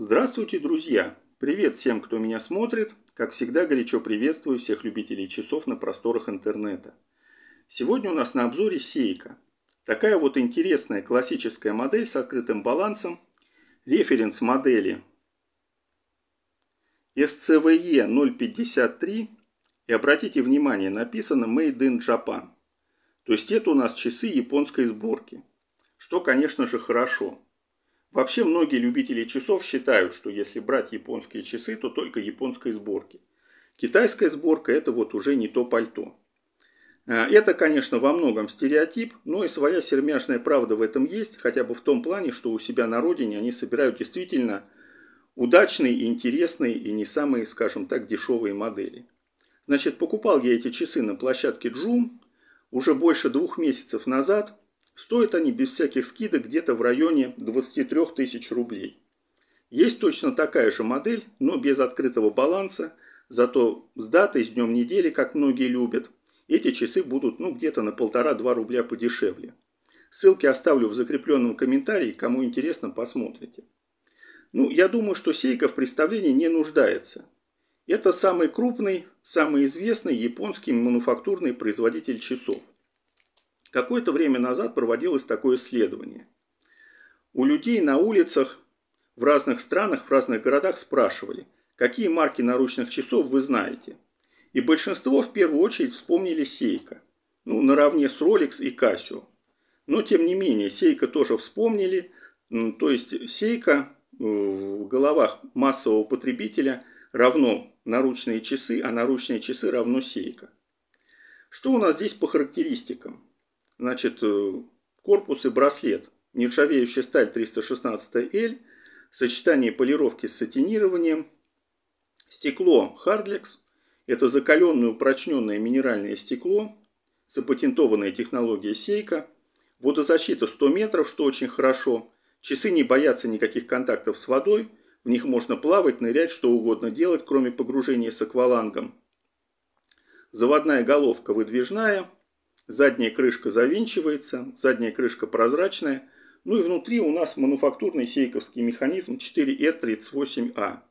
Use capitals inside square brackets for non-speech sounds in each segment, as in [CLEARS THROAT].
Здравствуйте, друзья! Привет всем, кто меня смотрит. Как всегда, горячо приветствую всех любителей часов на просторах интернета. Сегодня у нас на обзоре Сейка. Такая вот интересная классическая модель с открытым балансом. Референс модели SCVE 053. И обратите внимание, написано Made in Japan. То есть это у нас часы японской сборки. Что, конечно же, хорошо. Вообще многие любители часов считают, что если брать японские часы, то только японской сборки. Китайская сборка это вот уже не то пальто. Э, это, конечно, во многом стереотип, но и своя сермяжная правда в этом есть, хотя бы в том плане, что у себя на родине они собирают действительно удачные, интересные и не самые, скажем так, дешевые модели. Значит, покупал я эти часы на площадке Джум уже больше двух месяцев назад – Стоят они без всяких скидок где-то в районе 23 тысяч рублей. Есть точно такая же модель, но без открытого баланса, зато с датой, с днем недели, как многие любят, эти часы будут ну где-то на полтора-два рубля подешевле. Ссылки оставлю в закрепленном комментарии, кому интересно, посмотрите. Ну, я думаю, что Сейка в представлении не нуждается. Это самый крупный, самый известный японский мануфактурный производитель часов – Какое-то время назад проводилось такое исследование. У людей на улицах в разных странах, в разных городах спрашивали, какие марки наручных часов вы знаете. И большинство в первую очередь вспомнили Сейка. Ну, наравне с Rolex и Casio. Но тем не менее, Сейка тоже вспомнили. То есть Сейка э, в головах массового потребителя равно наручные часы, а наручные часы равно Сейка. Что у нас здесь по характеристикам? значит, э, корпус и браслет. Нержавеющая сталь 316L, сочетание полировки с сатинированием, стекло Hardlex, это закаленное упрочненное минеральное стекло, запатентованная технология Сейка, водозащита 100 метров, что очень хорошо, часы не боятся никаких контактов с водой, в них можно плавать, нырять, что угодно делать, кроме погружения с аквалангом. Заводная головка выдвижная – Задняя крышка завинчивается, задняя крышка прозрачная. Ну и внутри у нас мануфактурный сейковский механизм 4R38A. А.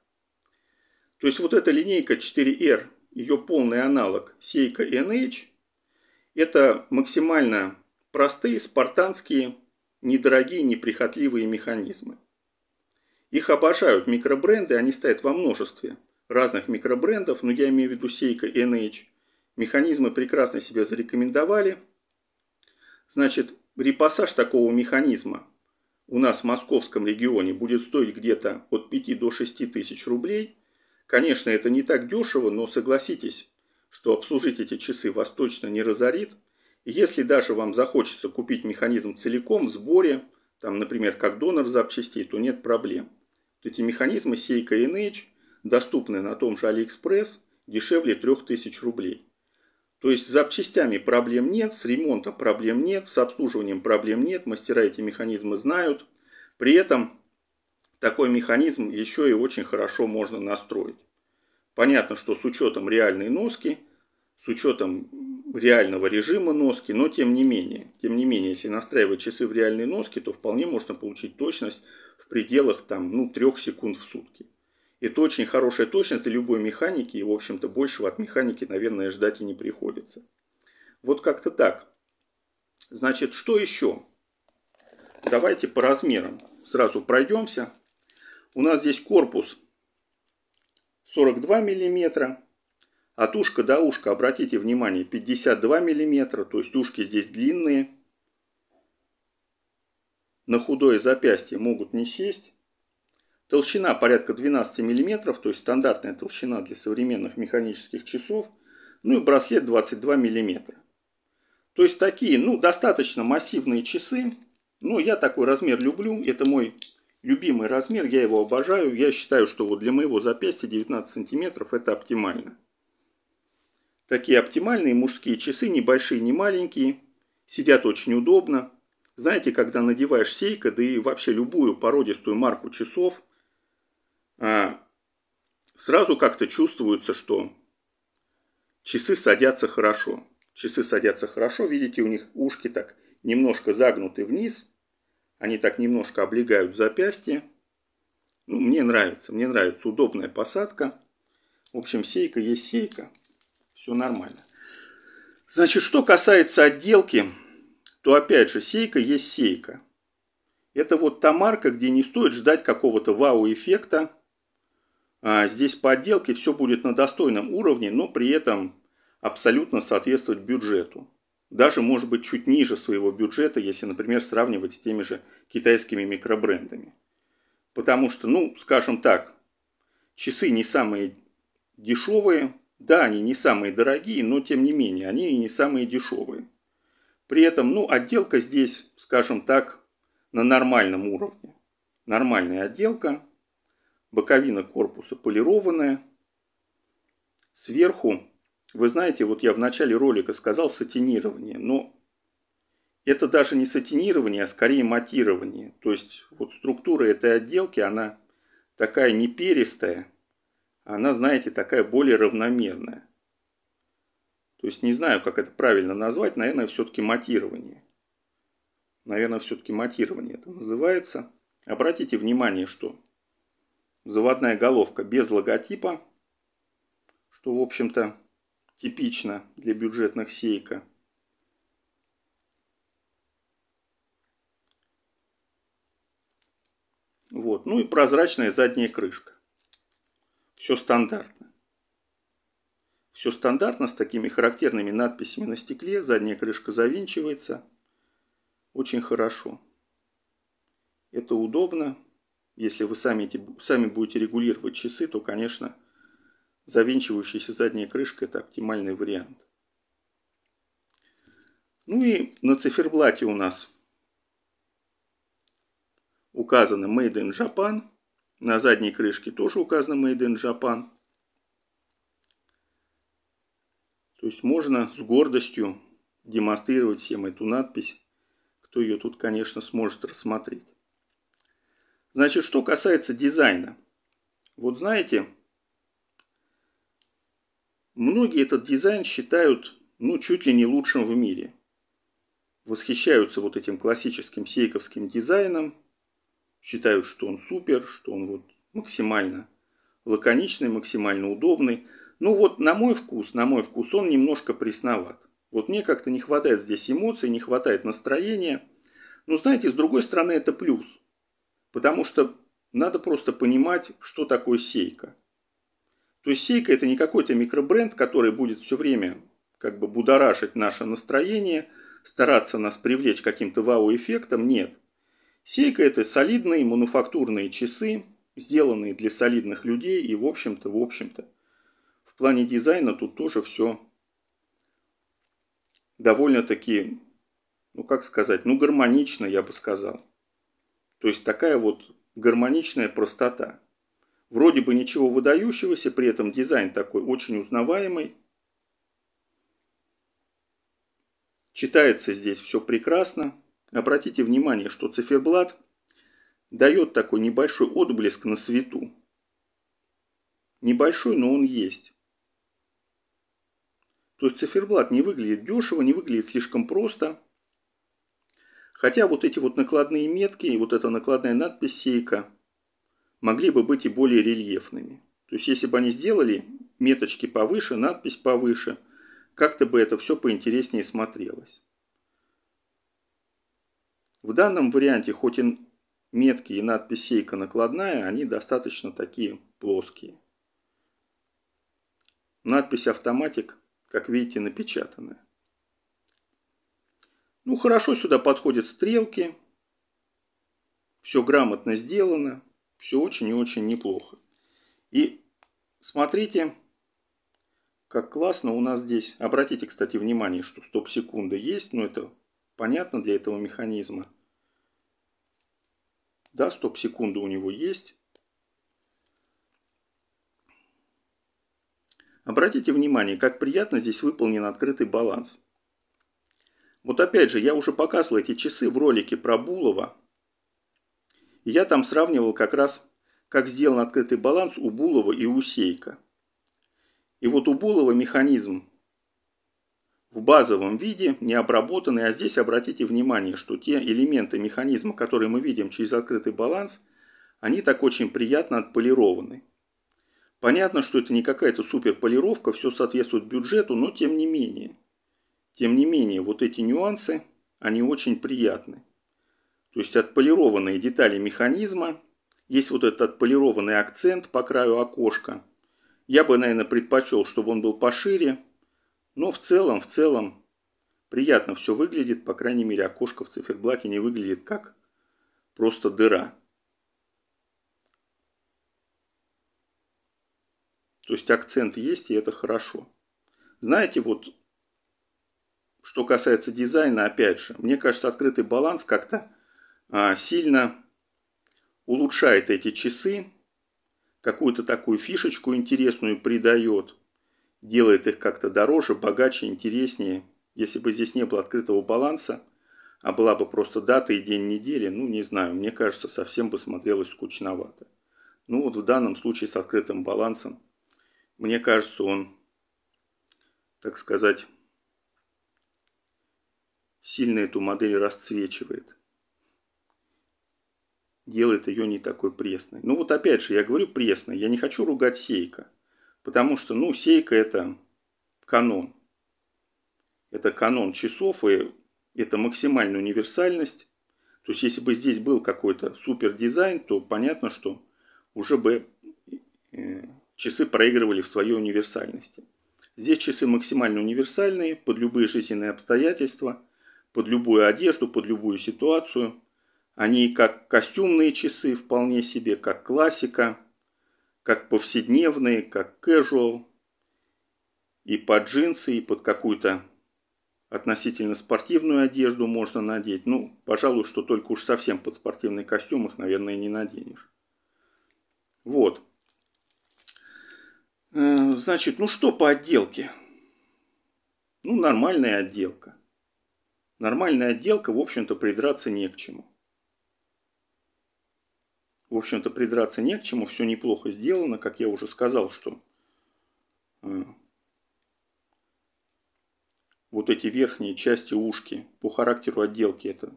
То есть вот эта линейка 4R, ее полный аналог Сейка NH, это максимально простые, спартанские, недорогие, неприхотливые механизмы. Их обожают микробренды, они стоят во множестве разных микробрендов, но я имею в виду Сейка NH – Механизмы прекрасно себя зарекомендовали. Значит, репассаж такого механизма у нас в московском регионе будет стоить где-то от 5 до 6 тысяч рублей. Конечно, это не так дешево, но согласитесь, что обслужить эти часы вас точно не разорит. Если даже вам захочется купить механизм целиком в сборе, там, например, как донор запчастей, то нет проблем. эти механизмы Seiko NH доступны на том же AliExpress дешевле 3000 рублей. То есть с запчастями проблем нет, с ремонтом проблем нет, с обслуживанием проблем нет, мастера эти механизмы знают. При этом такой механизм еще и очень хорошо можно настроить. Понятно, что с учетом реальной носки, с учетом реального режима носки, но тем не менее, тем не менее, если настраивать часы в реальной носке, то вполне можно получить точность в пределах там, ну, 3 секунд в сутки. Это очень хорошая точность и любой механики, и, в общем-то, большего от механики, наверное, ждать и не приходится. Вот как-то так. Значит, что еще? Давайте по размерам сразу пройдемся. У нас здесь корпус 42 миллиметра, от ушка до ушка, обратите внимание, 52 миллиметра, то есть ушки здесь длинные. На худое запястье могут не сесть. Толщина порядка 12 мм, то есть стандартная толщина для современных механических часов. Ну и браслет 22 мм. То есть такие, ну, достаточно массивные часы. Ну, я такой размер люблю. Это мой любимый размер, я его обожаю. Я считаю, что вот для моего запястья 19 сантиметров это оптимально. Такие оптимальные мужские часы, небольшие, не маленькие. Сидят очень удобно. Знаете, когда надеваешь сейка, да и вообще любую породистую марку часов, а сразу как-то чувствуется, что часы садятся хорошо. Часы садятся хорошо, видите, у них ушки так немножко загнуты вниз, они так немножко облегают запястье. Ну, мне нравится, мне нравится удобная посадка. В общем, сейка есть сейка, все нормально. Значит, что касается отделки, то опять же, сейка есть сейка. Это вот та марка, где не стоит ждать какого-то вау-эффекта, а, здесь по отделке все будет на достойном уровне, но при этом абсолютно соответствовать бюджету. Даже может быть чуть ниже своего бюджета, если, например, сравнивать с теми же китайскими микробрендами. Потому что, ну, скажем так, часы не самые дешевые. Да, они не самые дорогие, но тем не менее, они и не самые дешевые. При этом, ну, отделка здесь, скажем так, на нормальном уровне. Нормальная отделка – Боковина корпуса полированная. Сверху, вы знаете, вот я в начале ролика сказал сатинирование, но это даже не сатинирование, а скорее матирование. То есть вот структура этой отделки, она такая не перистая, она, знаете, такая более равномерная. То есть не знаю, как это правильно назвать, наверное, все-таки матирование. Наверное, все-таки матирование это называется. Обратите внимание, что заводная головка без логотипа, что, в общем-то, типично для бюджетных сейка. Вот. Ну и прозрачная задняя крышка. Все стандартно. Все стандартно с такими характерными надписями на стекле. Задняя крышка завинчивается. Очень хорошо. Это удобно. Если вы сами, эти, сами будете регулировать часы, то, конечно, завинчивающаяся задняя крышка – это оптимальный вариант. Ну и на циферблате у нас указано Made in Japan. На задней крышке тоже указано Made in Japan. То есть можно с гордостью демонстрировать всем эту надпись, кто ее тут, конечно, сможет рассмотреть. Значит, что касается дизайна. Вот знаете, многие этот дизайн считают, ну, чуть ли не лучшим в мире. Восхищаются вот этим классическим сейковским дизайном, считают, что он супер, что он вот максимально лаконичный, максимально удобный. Ну вот на мой вкус, на мой вкус он немножко пресноват. Вот мне как-то не хватает здесь эмоций, не хватает настроения. Но знаете, с другой стороны это плюс – Потому что надо просто понимать, что такое сейка. То есть сейка это не какой-то микробренд, который будет все время как бы будоражить наше настроение, стараться нас привлечь каким-то вау-эффектом. Нет. Сейка это солидные мануфактурные часы, сделанные для солидных людей и в общем-то, в общем-то. В плане дизайна тут тоже все довольно-таки, ну как сказать, ну гармонично, я бы сказал. То есть такая вот гармоничная простота. Вроде бы ничего выдающегося, при этом дизайн такой очень узнаваемый. Читается здесь все прекрасно. Обратите внимание, что циферблат дает такой небольшой отблеск на свету. Небольшой, но он есть. То есть циферблат не выглядит дешево, не выглядит слишком просто – Хотя вот эти вот накладные метки и вот эта накладная надпись «Сейка» могли бы быть и более рельефными. То есть, если бы они сделали меточки повыше, надпись повыше, как-то бы это все поинтереснее смотрелось. В данном варианте, хоть и метки и надпись «Сейка» накладная, они достаточно такие плоские. Надпись «Автоматик», как видите, напечатанная. Ну, хорошо сюда подходят стрелки. Все грамотно сделано. Все очень и очень неплохо. И смотрите, как классно у нас здесь. Обратите, кстати, внимание, что стоп-секунда есть. Но это понятно для этого механизма. Да, стоп-секунда у него есть. Обратите внимание, как приятно здесь выполнен открытый баланс. Вот опять же, я уже показывал эти часы в ролике про Булова. И я там сравнивал как раз, как сделан открытый баланс у Булова и у Сейка. И вот у Булова механизм в базовом виде, не обработанный, а здесь обратите внимание, что те элементы механизма, которые мы видим через открытый баланс, они так очень приятно отполированы. Понятно, что это не какая-то суперполировка, все соответствует бюджету, но тем не менее – тем не менее, вот эти нюансы, они очень приятны. То есть отполированные детали механизма, есть вот этот отполированный акцент по краю окошка. Я бы, наверное, предпочел, чтобы он был пошире, но в целом, в целом, приятно все выглядит, по крайней мере, окошко в циферблате не выглядит как просто дыра. То есть акцент есть, и это хорошо. Знаете, вот что касается дизайна, опять же, мне кажется, открытый баланс как-то а, сильно улучшает эти часы, какую-то такую фишечку интересную придает, делает их как-то дороже, богаче, интереснее. Если бы здесь не было открытого баланса, а была бы просто дата и день недели, ну не знаю, мне кажется, совсем бы смотрелось скучновато. Ну вот в данном случае с открытым балансом, мне кажется, он, так сказать, сильно эту модель расцвечивает. Делает ее не такой пресной. Ну вот опять же, я говорю пресной. Я не хочу ругать Сейка. Потому что, ну, Сейка это канон. Это канон часов, и это максимальная универсальность. То есть, если бы здесь был какой-то супер дизайн, то понятно, что уже бы э, часы проигрывали в своей универсальности. Здесь часы максимально универсальные под любые жизненные обстоятельства под любую одежду, под любую ситуацию. Они как костюмные часы вполне себе, как классика, как повседневные, как casual. И под джинсы, и под какую-то относительно спортивную одежду можно надеть. Ну, пожалуй, что только уж совсем под спортивный костюм их, наверное, не наденешь. Вот. Э, значит, ну что по отделке? Ну, нормальная отделка. Нормальная отделка, в общем-то, придраться не к чему. В общем-то, придраться не к чему, все неплохо сделано, как я уже сказал, что э, вот эти верхние части ушки по характеру отделки это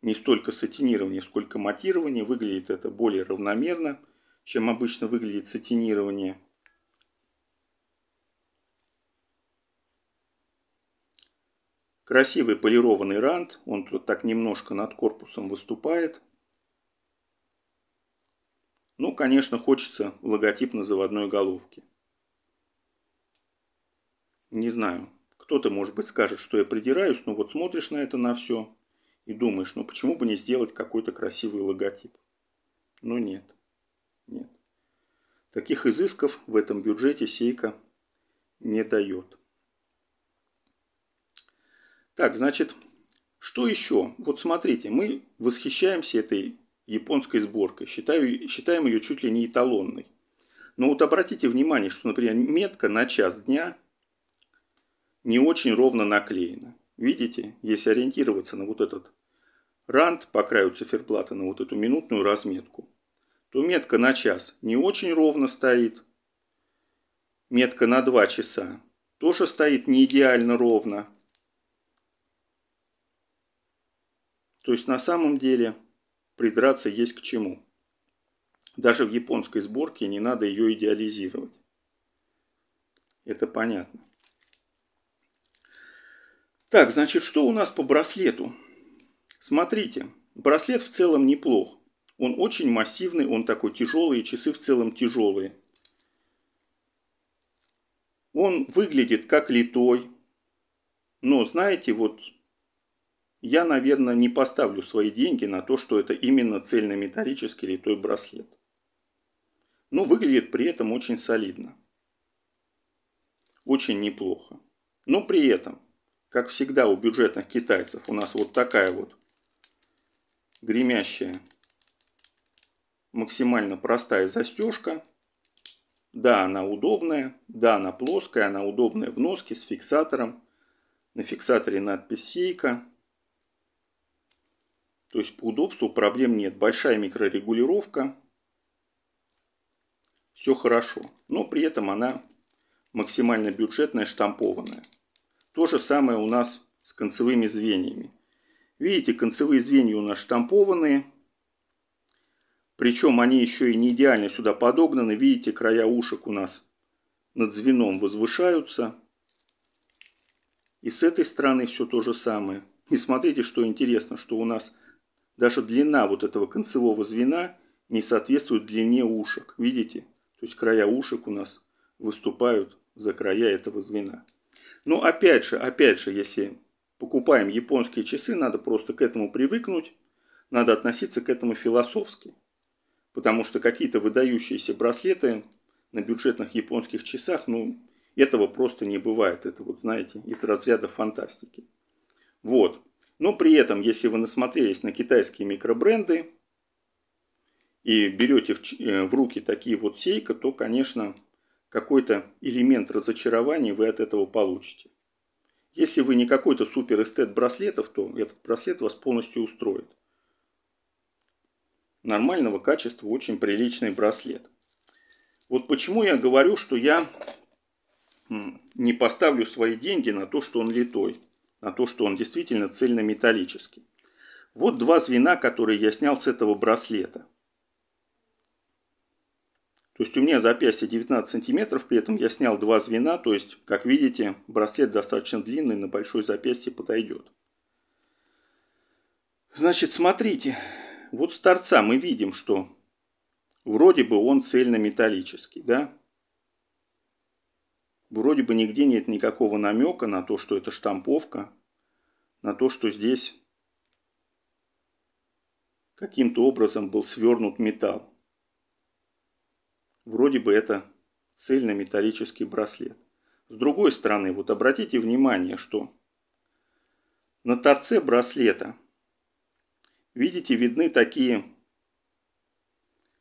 не столько сатинирование, сколько матирование. Выглядит это более равномерно, чем обычно выглядит сатинирование. Красивый полированный рант, он тут так немножко над корпусом выступает. Ну, конечно, хочется логотип на заводной головке. Не знаю, кто-то, может быть, скажет, что я придираюсь, но вот смотришь на это на все и думаешь, ну почему бы не сделать какой-то красивый логотип? Но ну, нет, нет. Таких изысков в этом бюджете Сейка не дает. Так, значит, что еще? Вот смотрите, мы восхищаемся этой японской сборкой, считаю, считаем ее чуть ли не эталонной. Но вот обратите внимание, что, например, метка на час дня не очень ровно наклеена. Видите, если ориентироваться на вот этот рант по краю циферблата, на вот эту минутную разметку, то метка на час не очень ровно стоит. Метка на 2 часа тоже стоит не идеально ровно. То есть на самом деле придраться есть к чему. Даже в японской сборке не надо ее идеализировать. Это понятно. Так, значит, что у нас по браслету? Смотрите, браслет в целом неплох. Он очень массивный, он такой тяжелый, часы в целом тяжелые. Он выглядит как литой. Но, знаете, вот я, наверное, не поставлю свои деньги на то, что это именно цельнометаллический литой браслет. Но выглядит при этом очень солидно. Очень неплохо. Но при этом, как всегда у бюджетных китайцев, у нас вот такая вот гремящая, максимально простая застежка. Да, она удобная, да, она плоская, она удобная в носке с фиксатором. На фиксаторе надпись «Сейка», то есть по удобству проблем нет. Большая микрорегулировка. Все хорошо. Но при этом она максимально бюджетная, штампованная. То же самое у нас с концевыми звеньями. Видите, концевые звенья у нас штампованные. Причем они еще и не идеально сюда подогнаны. Видите, края ушек у нас над звеном возвышаются. И с этой стороны все то же самое. И смотрите, что интересно, что у нас даже длина вот этого концевого звена не соответствует длине ушек. Видите? То есть края ушек у нас выступают за края этого звена. Но ну, опять же, опять же, если покупаем японские часы, надо просто к этому привыкнуть. Надо относиться к этому философски. Потому что какие-то выдающиеся браслеты на бюджетных японских часах, ну, этого просто не бывает. Это вот, знаете, из разряда фантастики. Вот. Но при этом, если вы насмотрелись на китайские микробренды и берете э, в, руки такие вот сейка, то, конечно, какой-то элемент разочарования вы от этого получите. Если вы не какой-то супер эстет браслетов, то этот браслет вас полностью устроит. Нормального качества, очень приличный браслет. Вот почему я говорю, что я не поставлю свои деньги на то, что он литой на то, что он действительно цельнометаллический. Вот два звена, которые я снял с этого браслета. То есть у меня запястье 19 сантиметров, при этом я снял два звена, то есть, как видите, браслет достаточно длинный, на большое запястье подойдет. Значит, смотрите, вот с торца мы видим, что вроде бы он цельнометаллический, да? Вроде бы нигде нет никакого намека на то, что это штамповка, на то, что здесь каким-то образом был свернут металл. Вроде бы это цельнометаллический браслет. С другой стороны, вот обратите внимание, что на торце браслета, видите, видны такие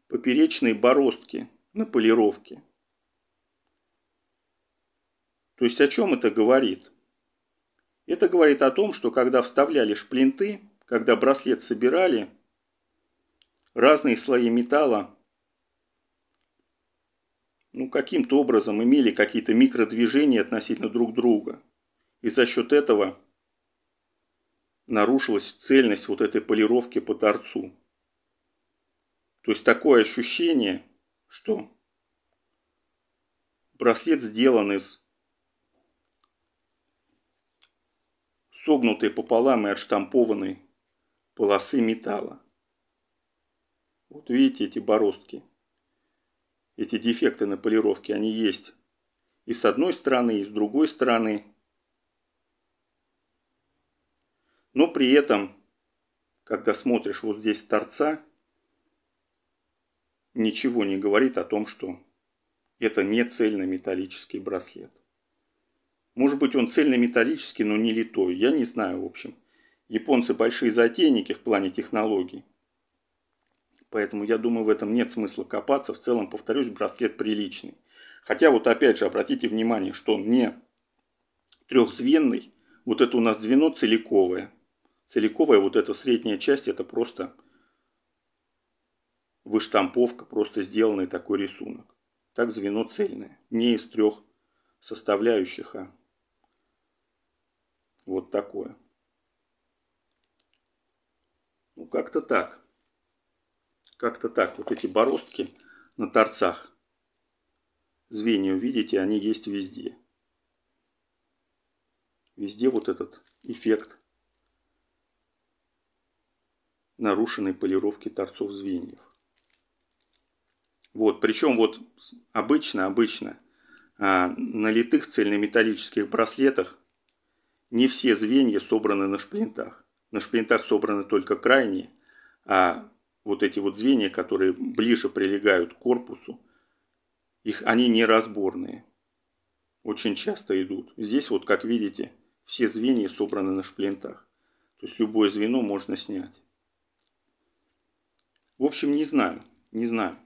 поперечные бороздки на полировке – то есть о чем это говорит? Это говорит о том, что когда вставляли шплинты, когда браслет собирали, разные слои металла ну, каким-то образом имели какие-то микродвижения относительно друг друга. И за счет этого нарушилась цельность вот этой полировки по торцу. То есть такое ощущение, что браслет сделан из согнутой пополам и отштампованной полосы металла. Вот видите эти бороздки, эти дефекты на полировке, они есть и с одной стороны, и с другой стороны. Но при этом, когда смотришь вот здесь с торца, ничего не говорит о том, что это не цельнометаллический браслет. Может быть он цельнометаллический, но не литой, я не знаю в общем. Японцы большие затейники в плане технологий. Поэтому я думаю, в этом нет смысла копаться. В целом, повторюсь, браслет приличный. Хотя вот опять же, обратите внимание, что он не трехзвенный. Вот это у нас звено целиковое. Целиковая вот эта средняя часть, это просто выштамповка, просто сделанный такой рисунок. Так звено цельное, не из трех составляющих, а вот такое. Ну, как-то так. Как-то так. Вот эти бороздки на торцах. Звенья, видите, они есть везде. Везде вот этот эффект нарушенной полировки торцов звеньев. Вот, причем вот обычно, обычно а, на литых цельнометаллических браслетах не все звенья собраны на шплинтах. На шплинтах собраны только крайние, а вот эти вот звенья, которые ближе прилегают к корпусу, их, они неразборные. Очень часто идут. Здесь вот, как видите, все звенья собраны на шплинтах. То есть любое звено можно снять. В общем, не знаю, не знаю.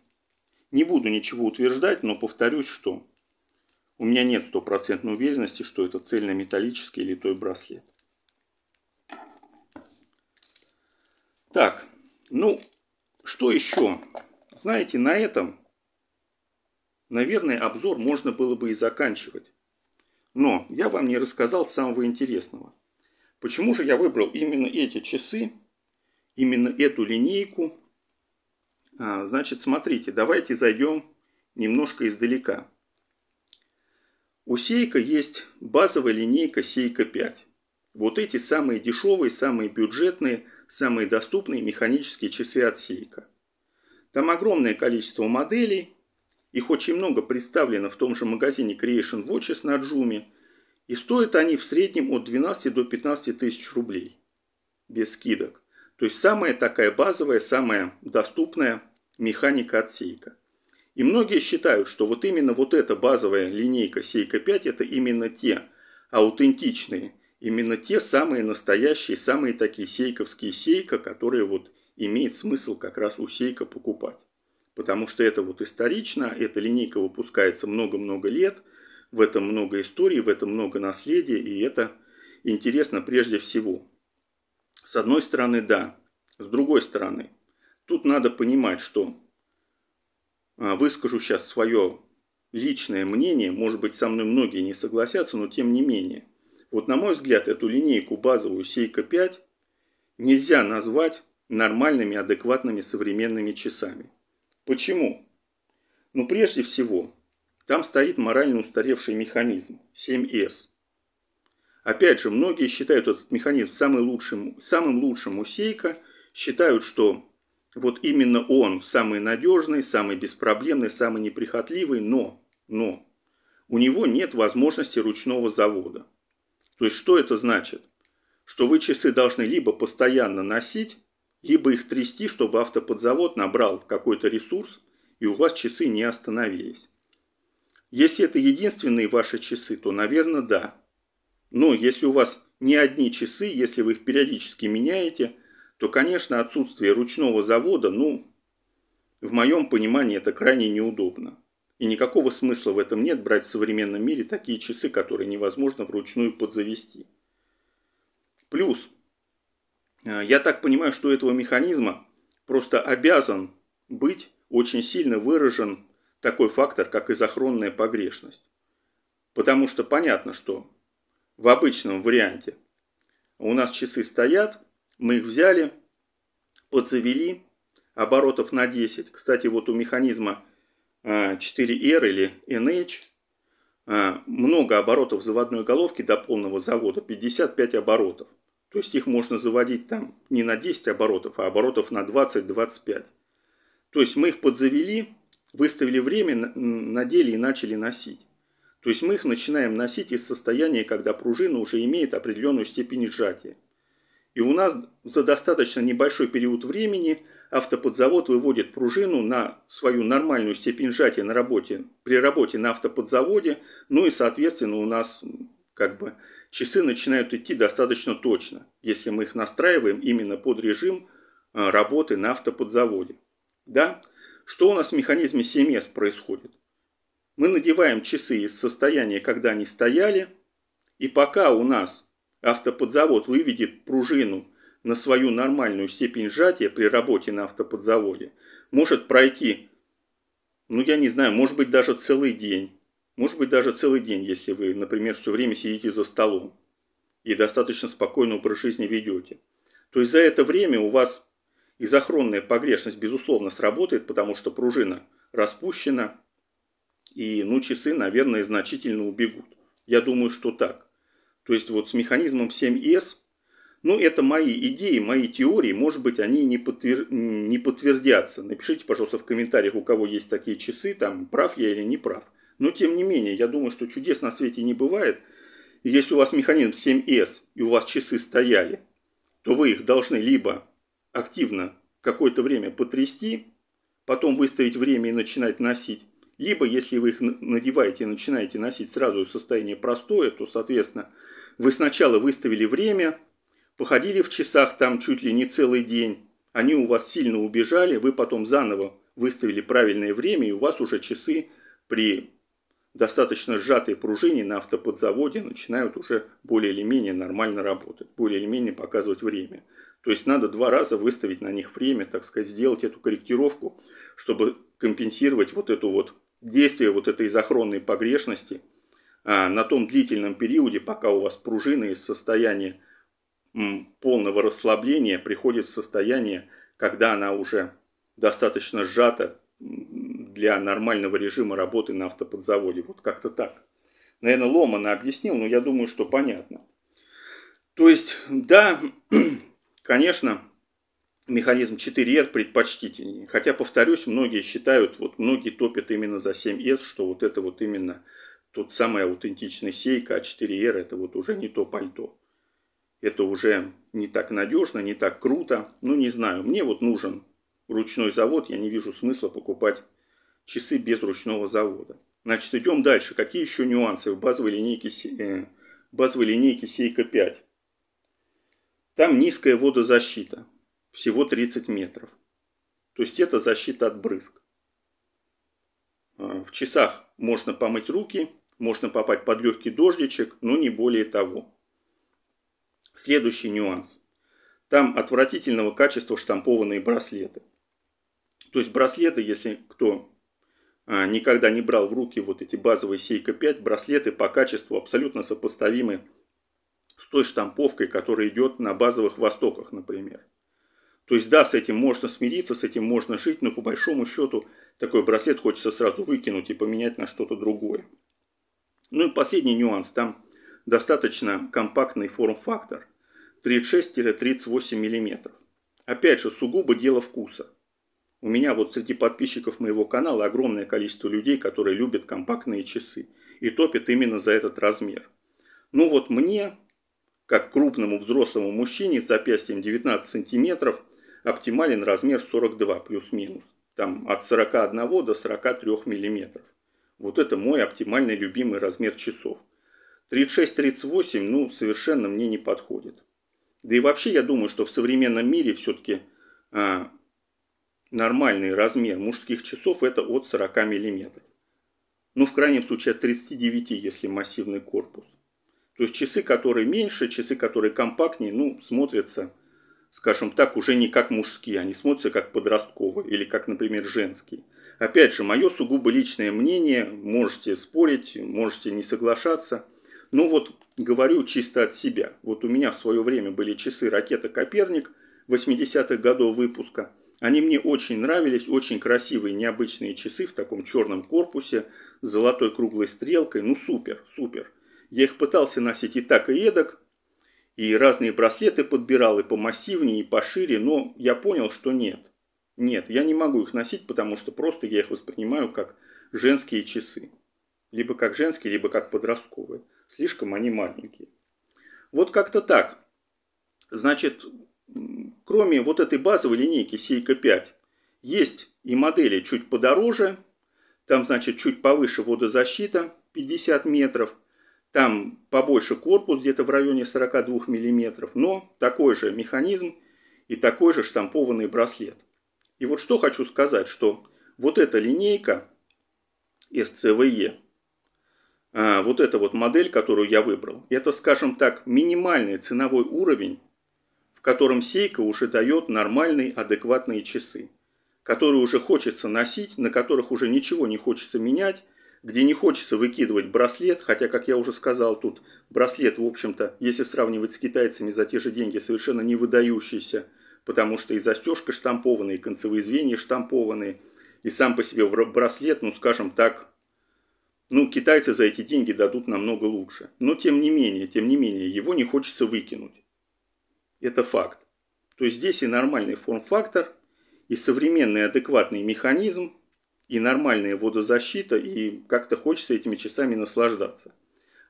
Не буду ничего утверждать, но повторюсь, что у меня нет стопроцентной уверенности, что это цельнометаллический литой браслет. Так, ну, что еще? Знаете, на этом, наверное, обзор можно было бы и заканчивать. Но я вам не рассказал самого интересного. Почему же я выбрал именно эти часы, именно эту линейку? А, значит, смотрите, давайте зайдем немножко издалека. У Сейка есть базовая линейка Сейка 5. Вот эти самые дешевые, самые бюджетные, самые доступные механические часы от Сейка. Там огромное количество моделей, их очень много представлено в том же магазине Creation Watches на Джуме, и стоят они в среднем от 12 до 15 тысяч рублей, без скидок. То есть самая такая базовая, самая доступная механика от Сейка. И многие считают, что вот именно вот эта базовая линейка Seiko 5 это именно те аутентичные, именно те самые настоящие, самые такие сейковские Сейка, которые вот имеет смысл как раз у Сейка покупать. Потому что это вот исторично, эта линейка выпускается много-много лет, в этом много истории, в этом много наследия, и это интересно прежде всего. С одной стороны, да. С другой стороны, тут надо понимать, что а, выскажу сейчас свое личное мнение, может быть, со мной многие не согласятся, но тем не менее. Вот на мой взгляд, эту линейку базовую Seiko 5 нельзя назвать нормальными, адекватными современными часами. Почему? Ну, прежде всего, там стоит морально устаревший механизм 7 s Опять же, многие считают этот механизм самым лучшим, самым лучшим у Seiko, считают, что вот именно он самый надежный, самый беспроблемный, самый неприхотливый, но, но у него нет возможности ручного завода. То есть что это значит? Что вы часы должны либо постоянно носить, либо их трясти, чтобы автоподзавод набрал какой-то ресурс, и у вас часы не остановились. Если это единственные ваши часы, то, наверное, да. Но если у вас не одни часы, если вы их периодически меняете – то, конечно, отсутствие ручного завода, ну, в моем понимании это крайне неудобно. И никакого смысла в этом нет брать в современном мире такие часы, которые невозможно вручную подзавести. Плюс, э, я так понимаю, что у этого механизма просто обязан быть очень сильно выражен такой фактор, как изохронная погрешность. Потому что понятно, что в обычном варианте у нас часы стоят, мы их взяли, подзавели, оборотов на 10. Кстати, вот у механизма 4R а, или NH а, много оборотов заводной головки до полного завода, 55 оборотов. То есть их можно заводить там не на 10 оборотов, а оборотов на 20-25. То есть мы их подзавели, выставили время, надели и начали носить. То есть мы их начинаем носить из состояния, когда пружина уже имеет определенную степень сжатия. И у нас за достаточно небольшой период времени автоподзавод выводит пружину на свою нормальную степень сжатия на работе, при работе на автоподзаводе. Ну и, соответственно, у нас как бы часы начинают идти достаточно точно, если мы их настраиваем именно под режим а, работы на автоподзаводе. Да? Что у нас в механизме CMS происходит? Мы надеваем часы из состояния, когда они стояли, и пока у нас автоподзавод выведет пружину на свою нормальную степень сжатия при работе на автоподзаводе, может пройти, ну я не знаю, может быть даже целый день. Может быть даже целый день, если вы, например, все время сидите за столом и достаточно спокойный образ жизни ведете. То есть за это время у вас изохронная погрешность, безусловно, сработает, потому что пружина распущена, и ну, часы, наверное, значительно убегут. Я думаю, что так. То есть вот с механизмом 7С, ну это мои идеи, мои теории, может быть они не, подтвер... не подтвердятся. Напишите, пожалуйста, в комментариях, у кого есть такие часы, там прав я или не прав. Но тем не менее, я думаю, что чудес на свете не бывает. если у вас механизм 7С и у вас часы стояли, то вы их должны либо активно какое-то время потрясти, потом выставить время и начинать носить, либо если вы их надеваете и начинаете носить сразу в состояние простое, то, соответственно, вы сначала выставили время, походили в часах там чуть ли не целый день. Они у вас сильно убежали, вы потом заново выставили правильное время, и у вас уже часы при достаточно сжатой пружине на автоподзаводе начинают уже более или менее нормально работать, более или менее показывать время. То есть надо два раза выставить на них время, так сказать, сделать эту корректировку, чтобы компенсировать вот это вот действие вот этой изохронной погрешности – а, на том длительном периоде, пока у вас пружины из состояния полного расслабления приходит в состояние, когда она уже достаточно сжата для нормального режима работы на автоподзаводе. Вот как-то так. Наверное, ломано объяснил, но я думаю, что понятно. То есть, да, [CLEARS THROAT] конечно, механизм 4R предпочтительнее. Хотя, повторюсь, многие считают, вот многие топят именно за 7S, что вот это вот именно тот самый аутентичный Сейка А4Р, это вот уже не то пальто. Это уже не так надежно, не так круто. Ну, не знаю, мне вот нужен ручной завод, я не вижу смысла покупать часы без ручного завода. Значит, идем дальше. Какие еще нюансы в базовой линейке, э, базовой линейке Сейка 5? Там низкая водозащита, всего 30 метров. То есть это защита от брызг. А, в часах можно помыть руки, можно попасть под легкий дождичек, но не более того. Следующий нюанс. Там отвратительного качества штампованные браслеты. То есть браслеты, если кто а, никогда не брал в руки вот эти базовые Сейка 5, браслеты по качеству абсолютно сопоставимы с той штамповкой, которая идет на базовых востоках, например. То есть да, с этим можно смириться, с этим можно жить, но по большому счету такой браслет хочется сразу выкинуть и поменять на что-то другое. Ну и последний нюанс. Там достаточно компактный форм-фактор 36-38 мм. Опять же, сугубо дело вкуса. У меня вот среди подписчиков моего канала огромное количество людей, которые любят компактные часы и топят именно за этот размер. Ну вот мне, как крупному взрослому мужчине с запястьем 19 сантиметров, оптимален размер 42 плюс-минус. Там от 41 до 43 миллиметров. Вот это мой оптимальный любимый размер часов. 36-38, ну, совершенно мне не подходит. Да и вообще я думаю, что в современном мире все-таки а, нормальный размер мужских часов это от 40 мм. Ну, в крайнем случае от 39, если массивный корпус. То есть часы, которые меньше, часы, которые компактнее, ну, смотрятся, скажем так, уже не как мужские, они смотрятся как подростковые или как, например, женские. Опять же, мое сугубо личное мнение, можете спорить, можете не соглашаться. Но вот говорю чисто от себя. Вот у меня в свое время были часы ракета «Коперник» 80-х годов выпуска. Они мне очень нравились, очень красивые, необычные часы в таком черном корпусе, с золотой круглой стрелкой. Ну супер, супер. Я их пытался носить и так, и эдак, и разные браслеты подбирал, и помассивнее, и пошире, но я понял, что нет. Нет, я не могу их носить, потому что просто я их воспринимаю как женские часы. Либо как женские, либо как подростковые. Слишком они маленькие. Вот как-то так. Значит, кроме вот этой базовой линейки Seiko 5, есть и модели чуть подороже. Там, значит, чуть повыше водозащита 50 метров. Там побольше корпус, где-то в районе 42 миллиметров, Но такой же механизм и такой же штампованный браслет. И вот что хочу сказать, что вот эта линейка SCVE, а, вот эта вот модель, которую я выбрал, это, скажем так, минимальный ценовой уровень, в котором Сейка уже дает нормальные, адекватные часы, которые уже хочется носить, на которых уже ничего не хочется менять, где не хочется выкидывать браслет, хотя, как я уже сказал, тут браслет, в общем-то, если сравнивать с китайцами за те же деньги, совершенно не выдающийся – потому что и застежка штампованная, и концевые звенья штампованные, и сам по себе браслет, ну, скажем так, ну, китайцы за эти деньги дадут намного лучше. Но тем не менее, тем не менее, его не хочется выкинуть. Это факт. То есть здесь и нормальный форм-фактор, и современный адекватный механизм, и нормальная водозащита, и как-то хочется этими часами наслаждаться.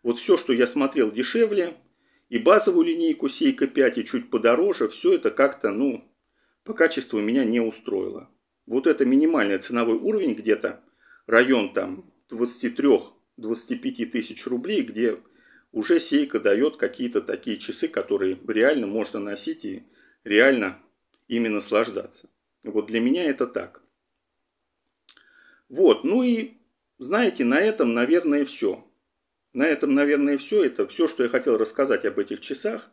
Вот все, что я смотрел дешевле, и базовую линейку Сейка 5, и чуть подороже, все это как-то, ну, по качеству меня не устроило. Вот это минимальный ценовой уровень где-то, район там 23-25 тысяч рублей, где уже Сейка дает какие-то такие часы, которые реально можно носить и реально ими наслаждаться. Вот для меня это так. Вот, ну и знаете, на этом, наверное, все. На этом, наверное, все. Это все, что я хотел рассказать об этих часах.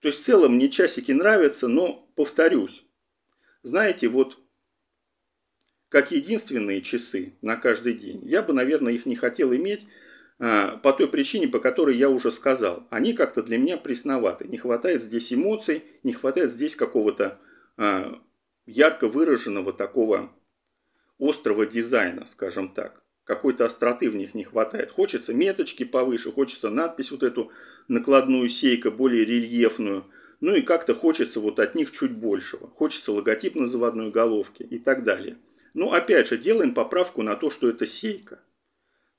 То есть в целом мне часики нравятся, но повторюсь. Знаете, вот как единственные часы на каждый день, я бы, наверное, их не хотел иметь а, по той причине, по которой я уже сказал. Они как-то для меня пресноваты. Не хватает здесь эмоций, не хватает здесь какого-то а, ярко выраженного такого острого дизайна, скажем так какой-то остроты в них не хватает. Хочется меточки повыше, хочется надпись вот эту накладную сейка, более рельефную. Ну и как-то хочется вот от них чуть большего. Хочется логотип на заводной головке и так далее. Но ну, опять же, делаем поправку на то, что это сейка.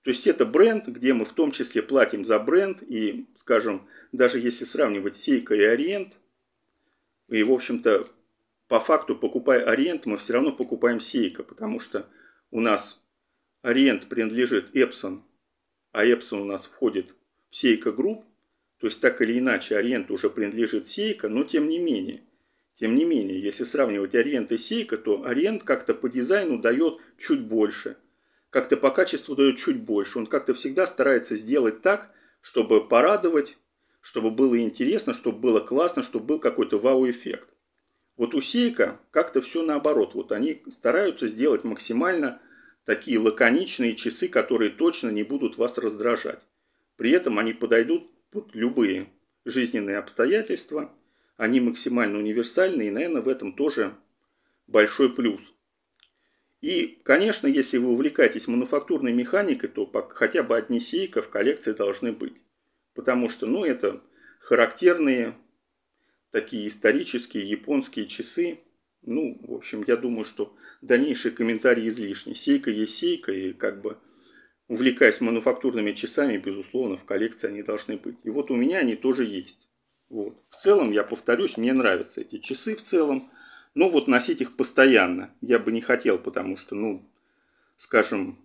То есть это бренд, где мы в том числе платим за бренд. И, скажем, даже если сравнивать сейка и ориент, и, в общем-то, по факту, покупая ориент, мы все равно покупаем сейка, потому что у нас Ориент принадлежит Эпсон, а Эпсон у нас входит в Сейка Групп, то есть так или иначе Ориент уже принадлежит Сейка, но тем не менее. Тем не менее, если сравнивать Ориент и Сейка, то Ориент как-то по дизайну дает чуть больше. Как-то по качеству дает чуть больше. Он как-то всегда старается сделать так, чтобы порадовать, чтобы было интересно, чтобы было классно, чтобы был какой-то вау-эффект. Вот у Сейка как-то все наоборот. Вот они стараются сделать максимально Такие лаконичные часы, которые точно не будут вас раздражать. При этом они подойдут под любые жизненные обстоятельства. Они максимально универсальны и, наверное, в этом тоже большой плюс. И, конечно, если вы увлекаетесь мануфактурной механикой, то хотя бы одни сейка в коллекции должны быть. Потому что, ну, это характерные такие исторические японские часы, ну, в общем, я думаю, что дальнейшие комментарии излишни. Сейка есть сейка, и как бы увлекаясь мануфактурными часами, безусловно, в коллекции они должны быть. И вот у меня они тоже есть. Вот. В целом, я повторюсь, мне нравятся эти часы в целом. Но вот носить их постоянно я бы не хотел, потому что, ну, скажем,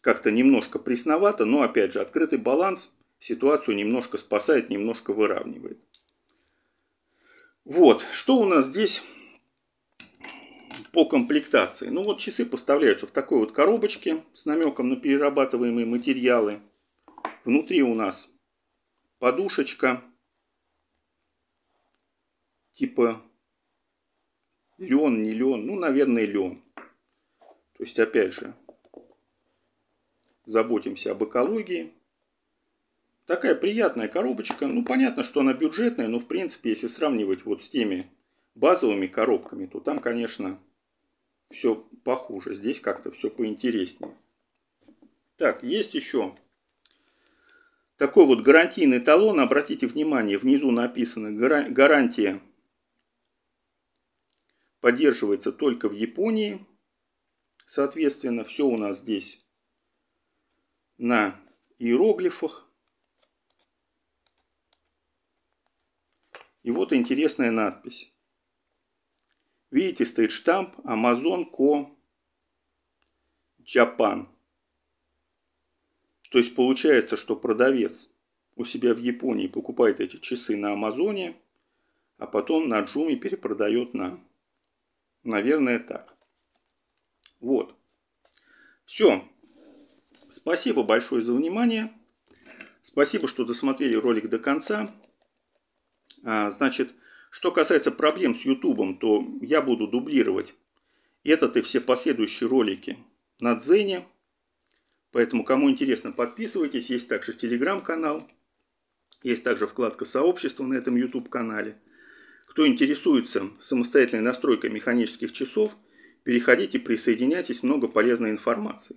как-то немножко пресновато, но, опять же, открытый баланс ситуацию немножко спасает, немножко выравнивает. Вот, что у нас здесь по комплектации. Ну вот часы поставляются в такой вот коробочке с намеком на перерабатываемые материалы. Внутри у нас подушечка типа лен, не лен, ну, наверное, лен. То есть, опять же, заботимся об экологии. Такая приятная коробочка. Ну, понятно, что она бюджетная, но, в принципе, если сравнивать вот с теми базовыми коробками, то там, конечно, все похуже. Здесь как-то все поинтереснее. Так, есть еще такой вот гарантийный талон. Обратите внимание, внизу написано гарантия поддерживается только в Японии. Соответственно, все у нас здесь на иероглифах. И вот интересная надпись. Видите, стоит штамп Amazon.co Japan. То есть получается, что продавец у себя в Японии покупает эти часы на Амазоне, а потом на Джуме перепродает нам. Наверное, так. Вот. Все. Спасибо большое за внимание. Спасибо, что досмотрели ролик до конца. А, значит, что касается проблем с YouTube, то я буду дублировать этот и все последующие ролики на Дзене. Поэтому, кому интересно, подписывайтесь. Есть также телеграм-канал. Есть также вкладка Сообщество на этом YouTube-канале. Кто интересуется самостоятельной настройкой механических часов, переходите, присоединяйтесь, много полезной информации.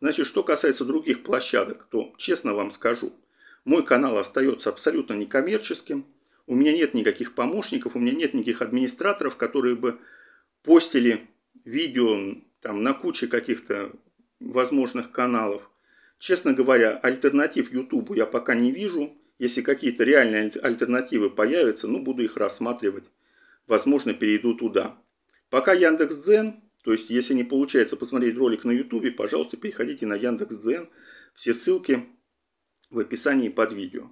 Значит, что касается других площадок, то честно вам скажу, мой канал остается абсолютно некоммерческим – у меня нет никаких помощников, у меня нет никаких администраторов, которые бы постили видео там, на куче каких-то возможных каналов. Честно говоря, альтернатив YouTube я пока не вижу. Если какие-то реальные альтернативы появятся, ну, буду их рассматривать. Возможно, перейду туда. Пока Яндекс.Дзен, то есть, если не получается посмотреть ролик на YouTube, пожалуйста, переходите на Яндекс.Дзен. Все ссылки в описании под видео.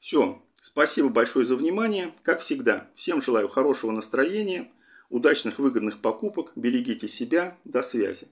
Все. Спасибо большое за внимание. Как всегда, всем желаю хорошего настроения, удачных выгодных покупок, берегите себя, до связи.